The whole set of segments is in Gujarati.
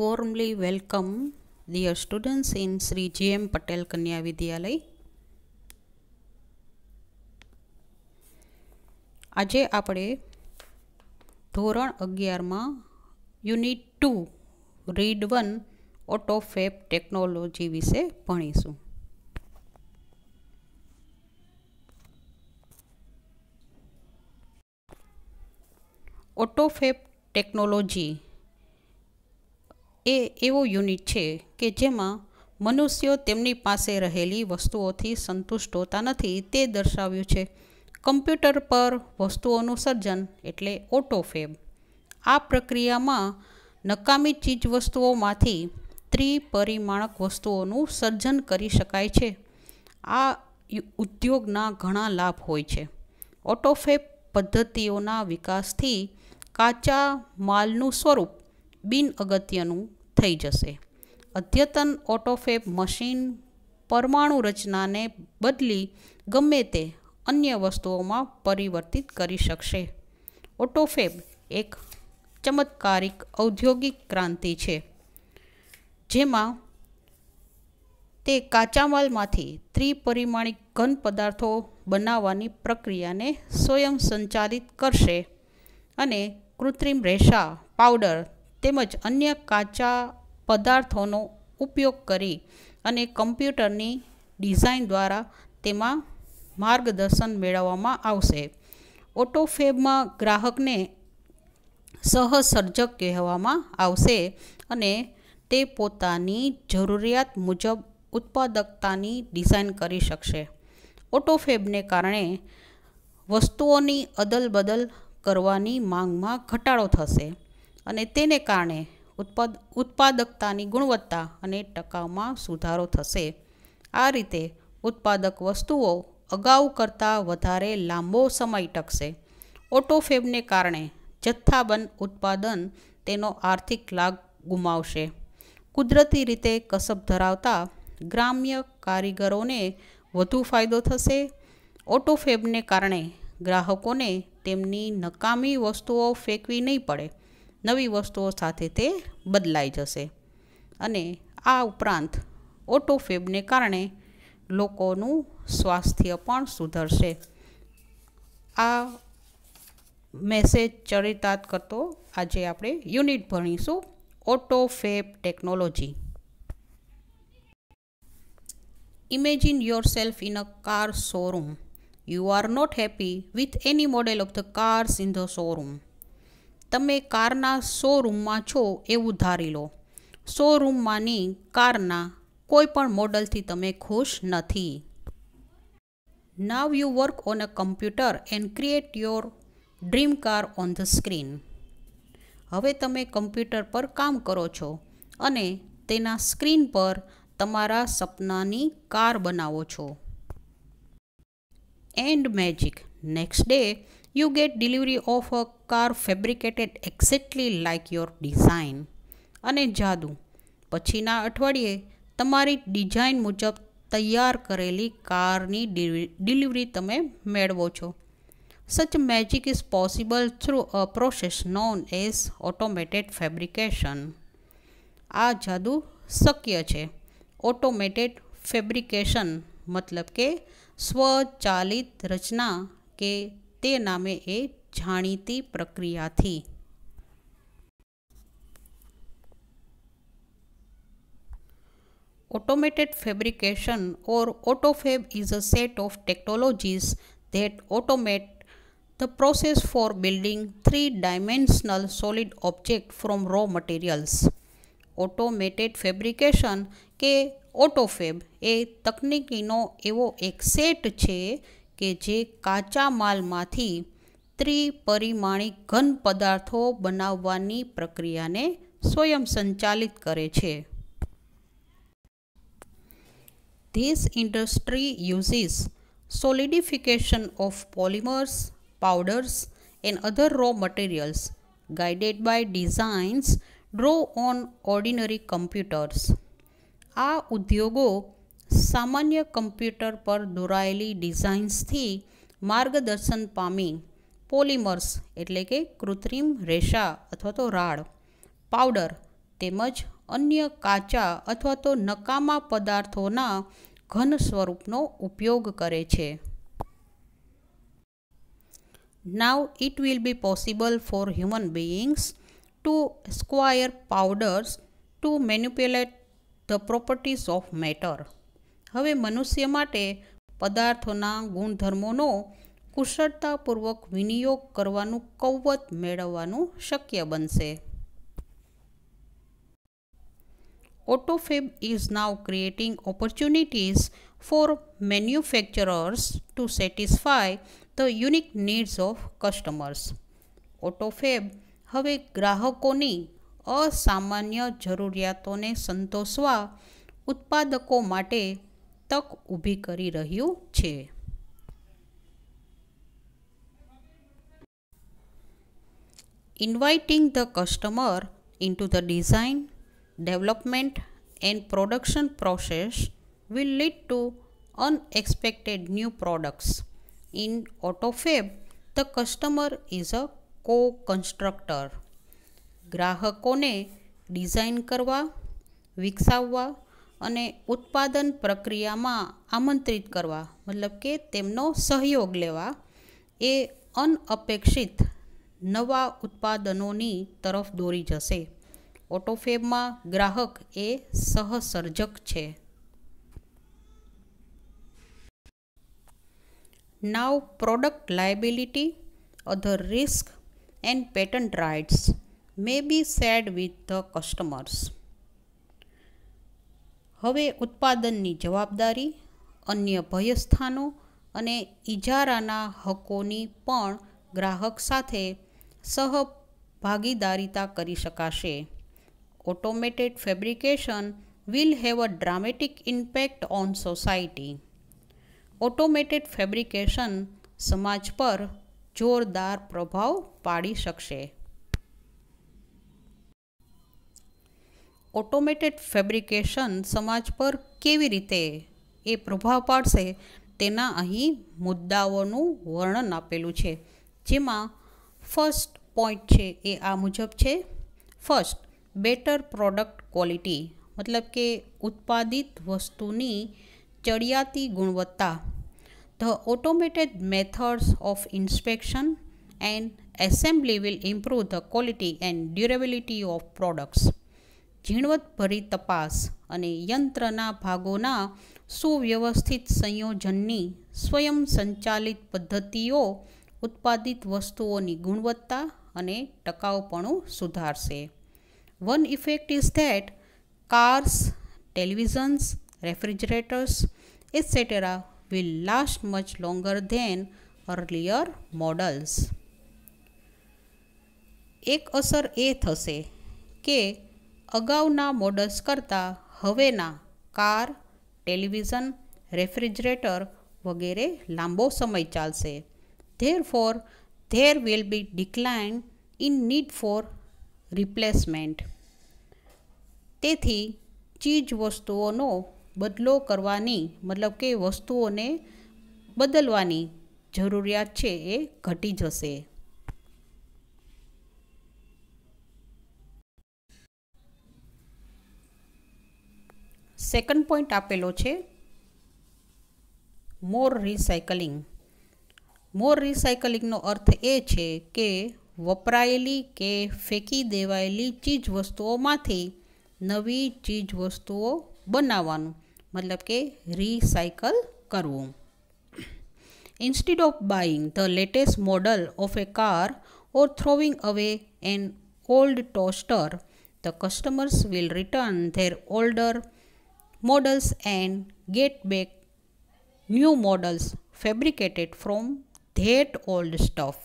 warmly welcome dear students in Sri G.M. Patel Kanya Vidyalaya. આજે આપણે ધોરણ અગિયારમાં unit two read one autofab technology વિશે ભણીશું ઓટોફેપ ટેકનોલોજી એ એવો યુનિટ છે કે જેમાં મનુષ્યો તેમની પાસે રહેલી વસ્તુઓથી સંતુષ્ટ હોતા નથી તે દર્શાવ્યું છે કમ્પ્યુટર પર વસ્તુઓનું સર્જન એટલે ઓટોફેબ આ પ્રક્રિયામાં નકામી ચીજવસ્તુઓમાંથી ત્રિપરિમાણક વસ્તુઓનું સર્જન કરી શકાય છે આ ઉદ્યોગના ઘણા લાભ હોય છે ઓટોફેબ પદ્ધતિઓના વિકાસથી કાચા માલનું સ્વરૂપ બિન અગત્યનું થઈ જશે અદ્યતન ઓટોફેબ મશીન પરમાણુ રચનાને બદલી ગમે તે અન્ય વસ્તુઓમાં પરિવર્તિત કરી શકશે ઓટોફેબ એક ચમત્કારિક ઔદ્યોગિક ક્રાંતિ છે જેમાં તે કાચા માલમાંથી ત્રિપરિમાણિક ઘન પદાર્થો બનાવવાની પ્રક્રિયાને સ્વયં સંચાલિત કરશે અને કૃત્રિમ રેસા પાવડર તેમજ અન્ય કાચા પદાર્થોનો ઉપયોગ કરી અને કમ્પ્યુટરની ડિઝાઇન દ્વારા તેમાં માર્ગદર્શન મેળવવામાં આવશે ઓટોફેબમાં ગ્રાહકને સહસર્જક કહેવામાં આવશે અને તે પોતાની જરૂરિયાત મુજબ ઉત્પાદકતાની ડિઝાઇન કરી શકશે ઓટોફેબને કારણે વસ્તુઓની અદલબદલ કરવાની માંગમાં ઘટાડો થશે અને તેને કારણે ઉત્પાદ ઉત્પાદકતાની ગુણવત્તા અને ટકાવમાં સુધારો થશે આ રીતે ઉત્પાદક વસ્તુઓ અગાઉ કરતાં વધારે લાંબો સમય ટકશે ઓટોફેબને કારણે જથ્થાબંધ ઉત્પાદન તેનો આર્થિક લાભ ગુમાવશે કુદરતી રીતે કસબ ધરાવતા ગ્રામ્ય કારીગરોને વધુ ફાયદો થશે ઓટોફેબને કારણે ગ્રાહકોને તેમની નકામી વસ્તુઓ ફેંકવી નહીં પડે નવી વસ્તુઓ સાથે તે બદલાઈ જશે અને આ ઉપરાંત ઓટોફેબને કારણે લોકોનું સ્વાસ્થ્ય પણ સુધરશે આ મેસેજ ચરિતાર્થ કરતો આજે આપણે યુનિટ ભણીશું autofab technology imagine yourself in a car showroom you are not happy with any model of the cars in the showroom તમે કારના શોરૂમમાં છો એવું ધારી લો શોરૂમમાંની કારના કોઈ પણ મોડલથી તમે ખુશ નથી now you work on a computer and create your dream car on the screen હવે તમે કમ્પ્યુટર પર કામ કરો છો અને તેના સ્ક્રીન પર તમારા સપનાની કાર બનાવો છો and magic next day you get delivery of a car fabricated exactly like your design અને જાદુ પછીના અઠવાડિયે તમારી ડિઝાઇન મુજબ તૈયાર કરેલી કારની ડિલિવરી તમે મેળવો છો such magic is possible through a process known as automated fabrication આ જાદુ શક્ય છે ઓટોમેટેડ ફેબ્રિકેશન મતલબ કે સ્વચાલિત રચના કે તે નામે એ જાણીતી પ્રક્રિયાથી Automated fabrication or autofab is a set of technologies that automate the process for building three-dimensional solid object from raw materials. Automated fabrication કે ઓટોફેબ એ તકનિકીનો એવો એક સેટ છે કે જે કાચા માલમાંથી ત્રિપરિમાણિક ઘન પદાર્થો બનાવવાની પ્રક્રિયાને સ્વયં સંચાલિત કરે છે this industry uses solidification of polymers, powders and other raw materials guided by designs draw on ordinary computers. આ ઉદ્યોગો સામાન્ય કમ્પ્યુટર પર દોરાયેલી ડિઝાઇન્સથી માર્ગદર્શન પામી પોલિમર્સ એટલે કે કૃત્રિમ રેશા અથવા તો રાળ પાવડર તેમજ અન્ય કાચા અથવા તો નકામા પદાર્થોના ઘન સ્વરૂપનો ઉપયોગ કરે છે now it will be possible for human beings to acquire powers to manipulate the properties of matter હવે મનુષ્ય માટે પદાર્થોના ગુણધર્મોનો કુશળતાપૂર્વક વિનિયોગ કરવાનું કૌવત મેળવવાનું શક્ય બનશે autofab is now creating opportunities for manufacturers to satisfy the unique needs of customers autofab હવે ગ્રાહકોની અસામાન્ય જરૂરિયાતોને સંતોષવા ઉત્પાદકો માટે તક ઊભી કરી રહ્યું છે inviting the customer into the design development and production process will lead to unexpected new products in autofab the customer is a co constructor ગ્રાહકોને ડિઝાઇન કરવા વિકસાવવા અને ઉત્પાદન પ્રક્રિયામાં આમંત્રિત કરવા મતલબ કે તેમનો સહયોગ લેવા એ અનઅપેક્ષિત નવા ઉત્પાદનોની તરફ દોરી જશે ઓટોફેબમાં ગ્રાહક એ સહસર્જક છે now product liability other risk and patent rights may be shared with the customers. હવે ઉત્પાદનની જવાબદારી અન્ય ભયસ્થાનો અને ઇજારાના હકોની પણ ગ્રાહક સાથે સહભાગીદારીતા કરી શકાશે automated fabrication will have a dramatic impact on society. Automated fabrication સમાજ પર જોરદાર પ્રભાવ પાડી શકશે ઓટોમેટેડ ફેબ્રિકેશન સમાજ પર કેવી રીતે એ પ્રભાવ પાડશે તેના અહીં મુદ્દાઓનું વર્ણન આપેલું છે જેમાં ફર્સ્ટ પોઈન્ટ છે એ આ મુજબ છે ફર્સ્ટ બેટર પ્રોડક્ટ ક્વોલિટી મતલબ કે ઉત્પાદિત વસ્તુની ચડિયાતી ગુણવત્તા the automated methods of inspection and assembly will improve the quality and durability of products ઝીણવટભરી તપાસ અને યંત્રના ભાગોના સુવ્યવસ્થિત સંયોજનની સ્વયં સંચાલિત પદ્ધતિઓ ઉત્પાદિત વસ્તુઓની ગુણવત્તા અને ટકાઉપણું સુધારશે one effect is that cars televisions refrigerators etcetera will last much longer than earlier models એક અસર એ થશે કે અગાઉના મોડલ્સ કરતાં હવેના કાર ટેલિવિઝન રેફ્રિજરેટર વગેરે લાંબો સમય ચાલશે therefore there will be decline in need for replacement તેથી ચીજ વસ્તુઓનો બદલો કરવાની મતલબ કે વસ્તુઓને બદલવાની જરૂરિયાત છે એ ઘટી જશે સેકન્ડ પોઈન્ટ આપેલો છે મોર રિસાયકલિંગ મોર રિસાયકલિંગનો અર્થ એ છે કે વપરાયેલી કે ફેંકી દેવાયેલી ચીજવસ્તુઓમાંથી નવી ચીજવસ્તુઓ બનાવવાનું મતલબ કે રિસાયકલ કરવું instead of buying the latest model of a car or throwing away an old toaster the customers will return their older models and get back new models fabricated from that old stuff.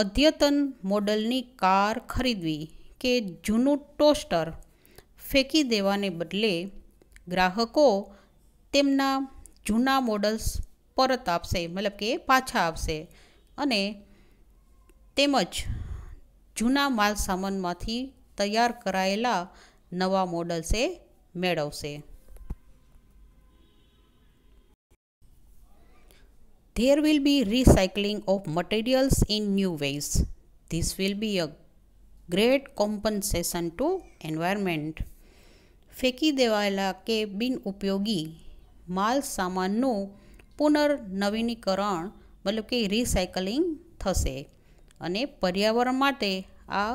અદ્યતન મોડલની કાર ખરીદવી કે જૂનું ટોસ્ટર ફેંકી દેવાને બદલે ગ્રાહકો તેમના જૂના મોડલ્સ પરત આપશે મતલબ કે પાછા આવશે અને તેમજ જૂના માલ સામાનમાંથી તૈયાર કરાયેલા નવા મોડલ્સે મેળવશે There will be recycling of materials in new ways. This will be a great compensation to environment. ફેંકી દેવાયેલા કે બિનઉપયોગી માલ સામાનનું પુનર્નવીનીકરણ મતલબ કે રિસાયકલિંગ થશે અને પર્યાવરણ માટે આ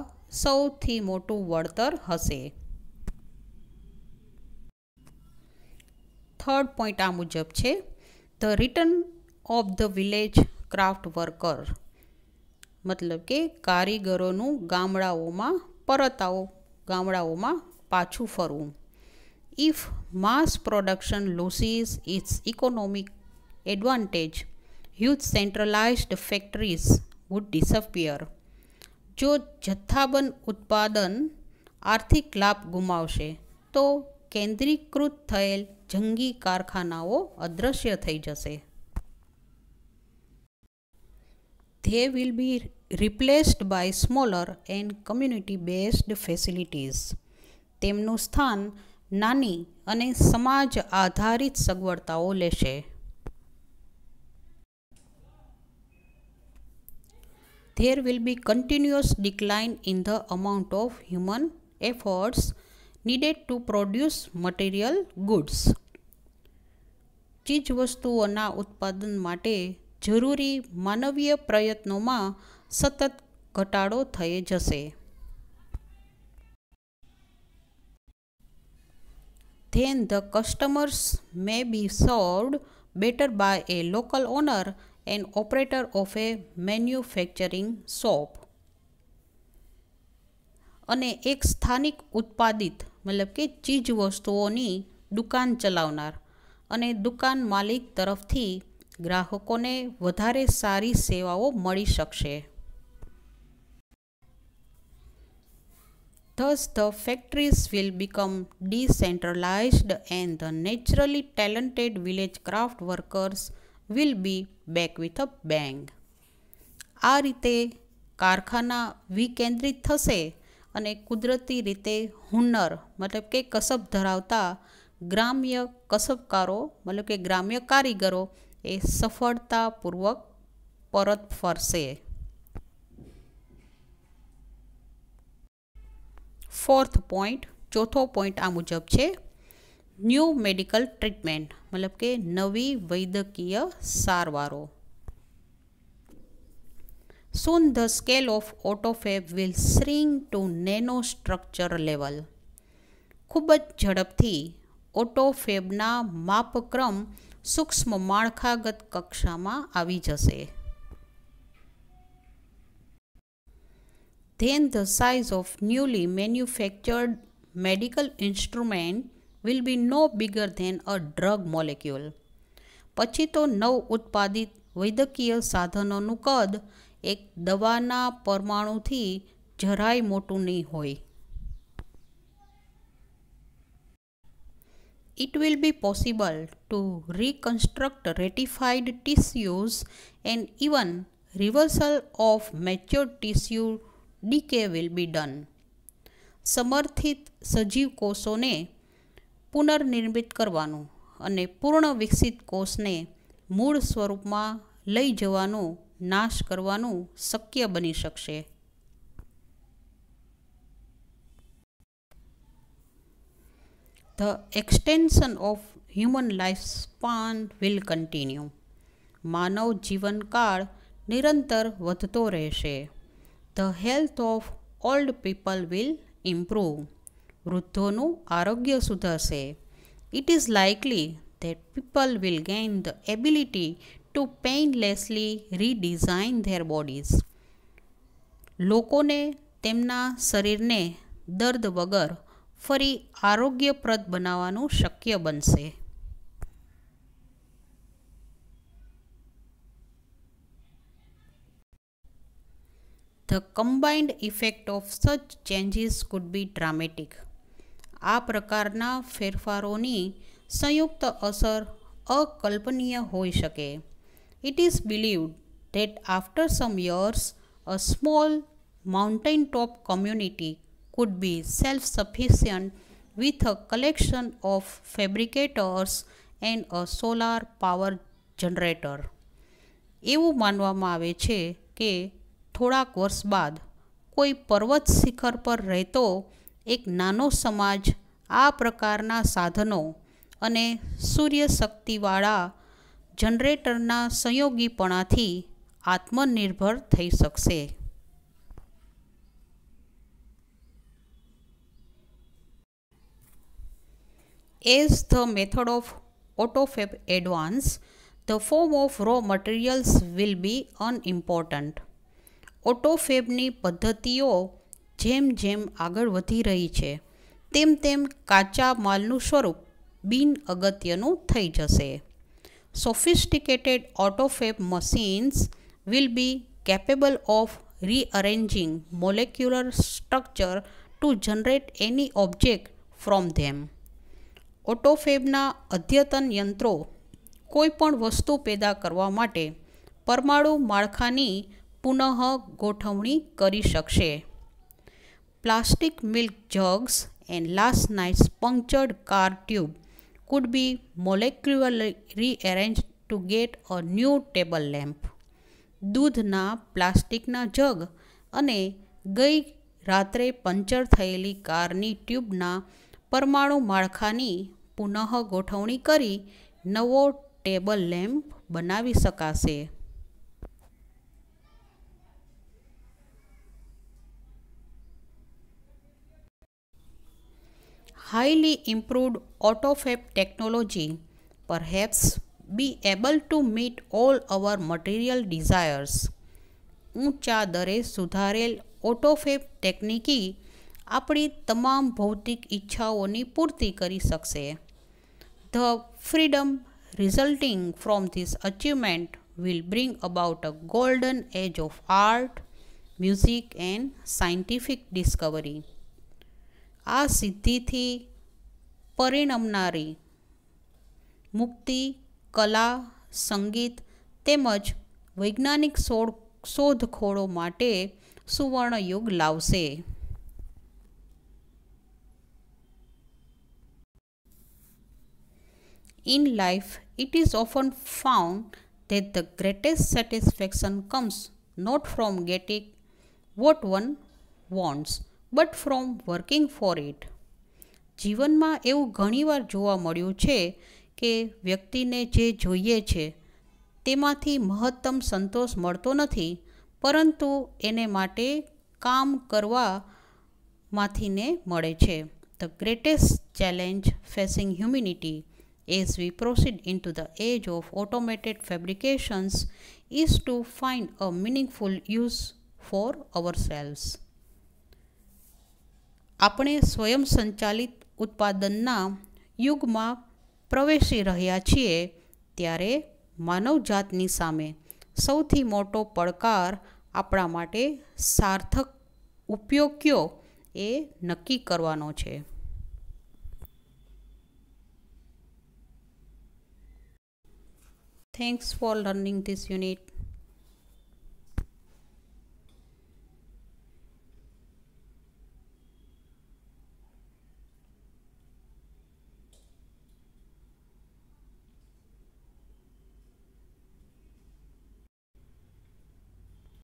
સૌથી મોટું વળતર હશે થર્ડ પોઈન્ટ આ મુજબ છે the return of the village craft worker મતલબ કે કારીગરોનું ગામડાઓમાં પરત આવો ગામડાઓમાં પાછું ફરવું if mass production loses its economic advantage huge centralised factories would disappear જો જથ્થાબંધ ઉત્પાદન આર્થિક લાભ ગુમાવશે તો કેન્દ્રીકૃત થયેલ જંગી કારખાનાઓ અદૃશ્ય થઈ જશે they will be replaced by smaller and community based facilities તેમનું સ્થાન નાની અને સમાજ આધારિત સગવડતાઓ લેશે there will be continuous decline in the amount of human efforts needed to produce material goods ચીજવસ્તુઓના ઉત્પાદન માટે જરૂરી માનવીય પ્રયત્નોમાં સતત ઘટાડો થઈ જશે then the customers may be served better by a local owner and operator of a manufacturing shop અને એક સ્થાનિક ઉત્પાદિત મતલબ કે ચીજ વસ્તુઓની દુકાન ચલાવનાર અને દુકાન માલિક તરફથી ગ્રાહકોને વધારે સારી સેવાઓ મળી શકશે Thus, the factories will become decentralized and the naturally talented village craft workers will be back with a bang. આ રીતે કારખાના વિકેન્દ્રિત થશે અને કુદરતી રીતે હુનર મતલબ કે કસબ ધરાવતા ગ્રામ્ય કસબકારો મતલબ કે ગ્રામ્ય કારીગરો એ સફળતાપૂર્વક પરત ફરશે ફોર્થ પોઈન્ટ ચોથો પોઈન્ટ આ મુજબ છે ન્યૂ મેડિકલ ટ્રીટમેન્ટ મતલબ કે નવી વૈદ્યકીય સારવારો Soon the scale of autofab will shrink to nano structure level. ખૂબ જ ઝડપથી ઓટોફેબના માપક્રમ સૂક્ષ્મ માળખાગત કક્ષામાં આવી જશે then the size of newly manufactured medical instrument will be no bigger than a drug molecule પછી તો નવ ઉત્પાદિત વૈદ્યકીય સાધનોનું કદ એક દવાના પરમાણુથી જરાય મોટું નહીં હોય it will be possible to reconstruct ratified tissues and even reversal of mature tissue decay will be done. સમર્થિત સજીવ કોષોને પુનર્નિર્મિત કરવાનું અને પૂર્ણ વિકસિત કોષને મૂળ સ્વરૂપમાં લઈ જવાનું નાશ કરવાનું શક્ય બની શકશે the extension of human life span will continue માનવ જીવનકાળ નિરંતર વધતો રહેશે the health of old people will improve વૃદ્ધોનું આરોગ્ય સુધરશે it is likely that people will gain the ability to painlessly redesign their bodies. લોકોને તેમના શરીરને દર્દ વગર ફરી આરોગ્યપ્રદ બનાવવાનું શક્ય બનશે The combined effect of such changes could be dramatic. આ પ્રકારના ફેરફારોની સંયુક્ત અસર અકલ્પનીય હોઈ શકે It is believed that after some years, a small mountaintop community could be self sufficient with a collection of fabricators and a solar power generator. એવું માનવામાં આવે છે કે થોડાક વર્ષ બાદ કોઈ પર્વત શિખર પર રહેતો એક નાનો સમાજ આ પ્રકારના સાધનો અને સૂર્ય શક્તિવાળા જનરેટરના સંયોગીપણાથી આત્મનિર્ભર થઈ શકશે as the method of autofab advance the form of raw materials will be unimportant. ઓટોફેબની પદ્ધતિઓ જેમ જેમ આગળ વધી રહી છે તેમ તેમ કાચા માલનું સ્વરૂપ બિન અગત્યનું થઈ જશે sophisticated autofab machines will be capable of rearranging molecular structure to generate any object from them. ઓટોફેબના અદ્યતન યંત્રો કોઈપણ વસ્તુ પેદા કરવા માટે પરમાણુ માળખાની પુનઃ ગોઠવણી કરી શકશે plastic milk jugs and last night's punctured car tube could be molecularly rearranged to get a new table lamp દૂધના પ્લાસ્ટિકના જગ અને ગઈ રાત્રે પંચર થયેલી કારની ટ્યુબના પરમાણુ માળખાની પુનઃ ગોઠવણી કરી નવો ટેબલ લેમ્પ બનાવી શકાશે highly improved AutoFab technology, perhaps be able to meet all our material desires. ઊંચા દરે સુધારેલ ઓટોફેબ ટેકનિકી આપણી તમામ ભૌતિક ઈચ્છાઓની પૂર્તિ કરી શકશે the freedom resulting from this achievement will bring about a golden age of art, music and scientific discovery. આ સિદ્ધિથી પરિણમનારી મુક્તિ કલા સંગીત તેમજ વૈજ્ઞાનિક શોધખોળો માટે સુવર્ણયુગ લાવશે In life, it is often found that the greatest satisfaction comes not from getting what one wants, but from working for it જીવનમાં એવું ઘણીવાર જોવા મળ્યું છે કે વ્યક્તિને જે જોઈએ છે તેમાંથી મહત્તમ સંતોષ મળતો નથી પરંતુ એને માટે કામ કરવામાંથી ને મળે છે the greatest challenge facing humanity as we proceed the age of automated fabrications is to find a a use for our selves આપણે સ્વયં સંચાલિત ઉત્પાદનના યુગમાં પ્રવેશી રહ્યા છીએ ત્યારે માનવજાતની સામે સૌથી મોટો પડકાર આપણા માટે સાર્થક ઉપયોગ કયો એ નક્કી કરવાનો છે thanks for learning this unit